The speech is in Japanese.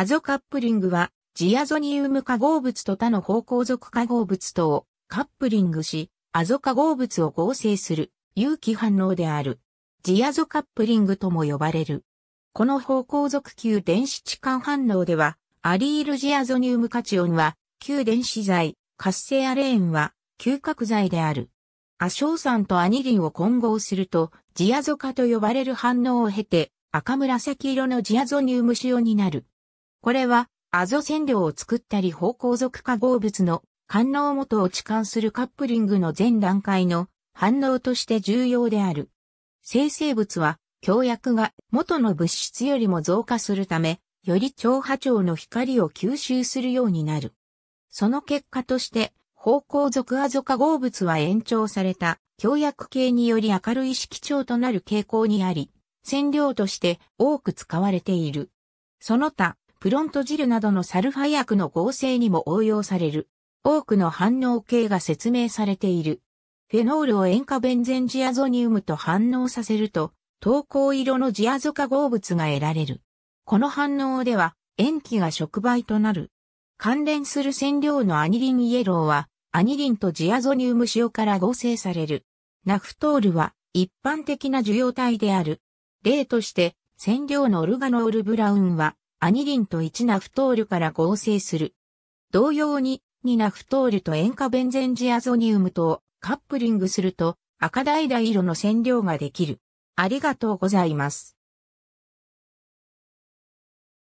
アゾカップリングは、ジアゾニウム化合物と他の方向属化合物とをカップリングし、アゾ化合物を合成する有機反応である。ジアゾカップリングとも呼ばれる。この方向属級電子置換反応では、アリールジアゾニウムカチオンは、旧電子剤、活性アレーンは、嗅覚剤である。亜硝酸とアニリンを混合すると、ジアゾ化と呼ばれる反応を経て、赤紫色のジアゾニウム塩になる。これは、アゾ染料を作ったり方向属化合物の官能元を置換するカップリングの全段階の反応として重要である。生成物は、強薬が元の物質よりも増加するため、より超波長の光を吸収するようになる。その結果として、方向属アゾ化合物は延長された強薬系により明るい色調となる傾向にあり、染料として多く使われている。その他、プロントジルなどのサルファ薬の合成にも応用される。多くの反応系が説明されている。フェノールを塩化ベンゼンジアゾニウムと反応させると、投稿色のジアゾ化合物が得られる。この反応では、塩基が触媒となる。関連する染料のアニリンイエローは、アニリンとジアゾニウム塩から合成される。ナフトールは、一般的な受容体である。例として、染料のオルガノールブラウンは、アニリンと1ナフトールから合成する。同様に、2ナフトールと塩化ベンゼンジアゾニウムとをカップリングすると赤橙色の染料ができる。ありがとうございます。